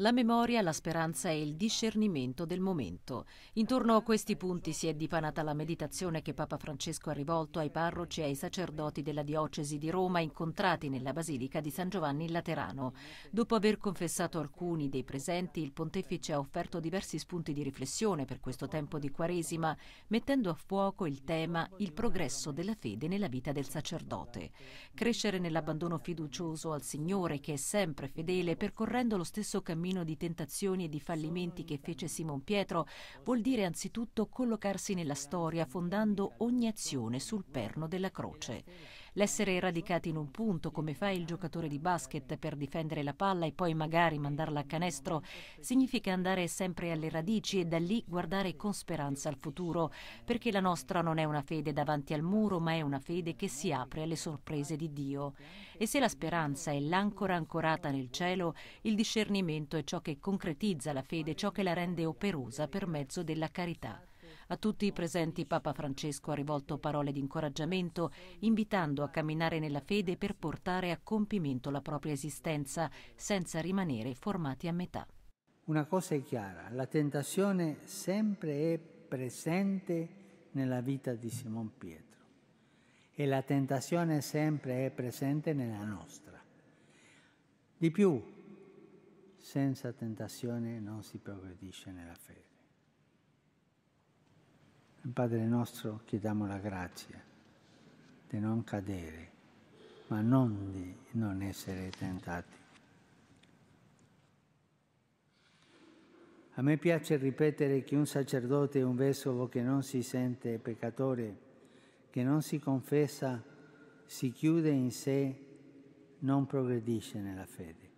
La memoria, la speranza e il discernimento del momento. Intorno a questi punti si è dipanata la meditazione che Papa Francesco ha rivolto ai parroci e ai sacerdoti della diocesi di Roma incontrati nella Basilica di San Giovanni in Laterano. Dopo aver confessato alcuni dei presenti, il pontefice ha offerto diversi spunti di riflessione per questo tempo di Quaresima, mettendo a fuoco il tema il progresso della fede nella vita del sacerdote. Crescere nell'abbandono fiducioso al Signore che è sempre fedele percorrendo lo stesso cammino cammino di tentazioni e di fallimenti che fece Simon Pietro vuol dire anzitutto collocarsi nella storia fondando ogni azione sul perno della croce l'essere radicati in un punto, come fa il giocatore di basket per difendere la palla e poi magari mandarla a canestro, significa andare sempre alle radici e da lì guardare con speranza al futuro, perché la nostra non è una fede davanti al muro, ma è una fede che si apre alle sorprese di Dio. E se la speranza è l'ancora ancorata nel cielo, il discernimento è ciò che concretizza la fede, ciò che la rende operosa per mezzo della carità. A tutti i presenti Papa Francesco ha rivolto parole di incoraggiamento, invitando a camminare nella fede per portare a compimento la propria esistenza, senza rimanere formati a metà. Una cosa è chiara, la tentazione sempre è presente nella vita di Simon Pietro e la tentazione sempre è presente nella nostra. Di più, senza tentazione non si progredisce nella fede. Padre nostro chiediamo la grazia di non cadere, ma non di non essere tentati. A me piace ripetere che un sacerdote un vescovo che non si sente peccatore, che non si confessa, si chiude in sé, non progredisce nella fede.